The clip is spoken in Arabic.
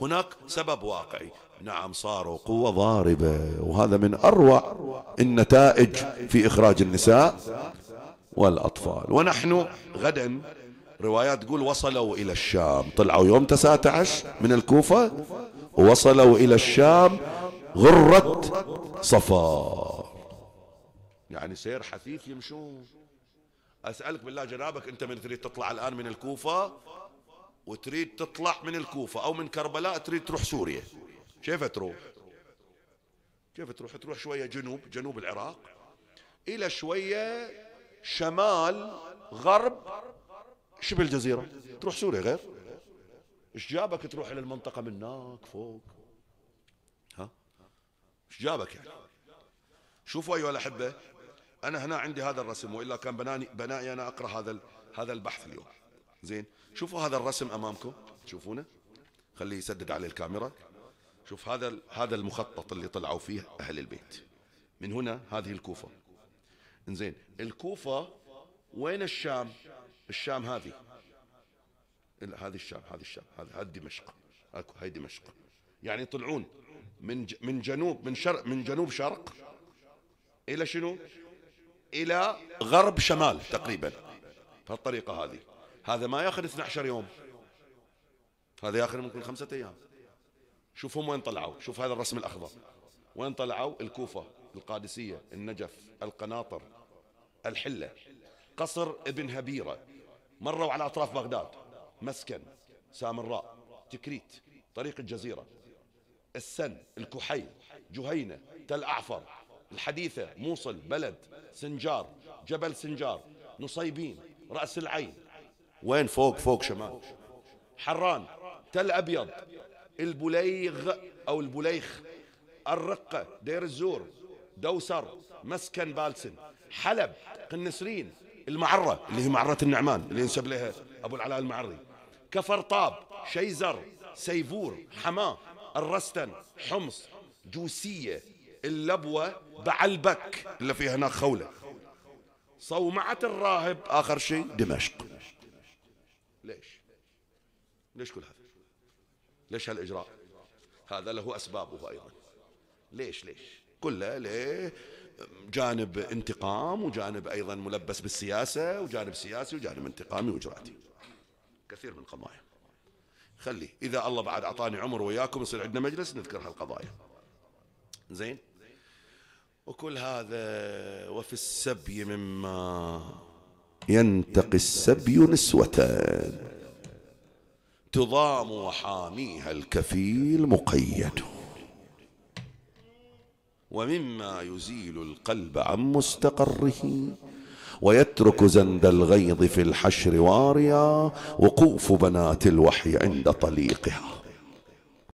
هناك سبب واقعي نعم صاروا قوة ضاربة وهذا من أروع النتائج في إخراج النساء والأطفال ونحن غدا روايات تقول وصلوا إلى الشام طلعوا يوم 19 من الكوفة وصلوا إلى الشام غرة صفا يعني سير حثيث يمشون أسألك بالله جنابك أنت من تريد تطلع الآن من الكوفة وتريد تطلع من الكوفة أو من كربلاء تريد تروح سوريا كيف تروح كيف تروح تروح شوية جنوب جنوب العراق إلى شوية شمال غرب شبه الجزيرة تروح سوريا غير ايش جابك تروح الى المنطقة من هناك فوق ها ايش جابك يعني شوفوا ايها الاحبة انا هنا عندي هذا الرسم والا كان بناني بنائي انا اقرا هذا هذا البحث اليوم زين شوفوا هذا الرسم امامكم تشوفونه خليه يسدد على الكاميرا شوف هذا هذا المخطط اللي طلعوا فيه اهل البيت من هنا هذه الكوفه انزين الكوفه وين الشام الشام هذه هذه الشام هذه الشام هذه دمشق هاي دمشق يعني يطلعون من من جنوب من شرق من جنوب شرق الى شنو؟ الى غرب شمال تقريبا فالطريقه هذه هذا ما ياخذ 12 يوم هذا ياخذ ممكن خمسة أيام شوف هم وين طلعوا شوف هذا الرسم الأخضر وين طلعوا الكوفة القادسية النجف القناطر الحلة قصر ابن هبيرة مروا على أطراف بغداد مسكن سامراء تكريت طريق الجزيرة السن الكحي جهينة تل أعفر الحديثة موصل بلد سنجار جبل سنجار نصيبين رأس العين وين فوق فوق شمال حران تل أبيض البليغ أو البليخ الرقة دير الزور دوسر مسكن بالسن حلب قنسرين المعرة اللي هي معرة النعمان اللي ينسب لها أبو العلاء المعري كفر طاب شيزر سيفور حماه الرستن حمص جوسية اللبوة بعلبك اللي فيها هناك خولة صومعة الراهب آخر شيء دمشق ليش ليش كل هذا ليش هالإجراء هذا له أسبابه أيضا ليش ليش كله ليه جانب انتقام وجانب أيضا ملبس بالسياسة وجانب سياسي وجانب انتقامي وإجراتي كثير من القضايا خلي إذا الله بعد أعطاني عمر وياكم يصير عندنا مجلس نذكر هالقضايا زين وكل هذا وفي السبي مما ينتقي السبي نسوة تضام وحاميها الكفيل مقيد ومما يزيل القلب عن مستقره ويترك زند الغيظ في الحشر واريا وقوف بنات الوحي عند طليقها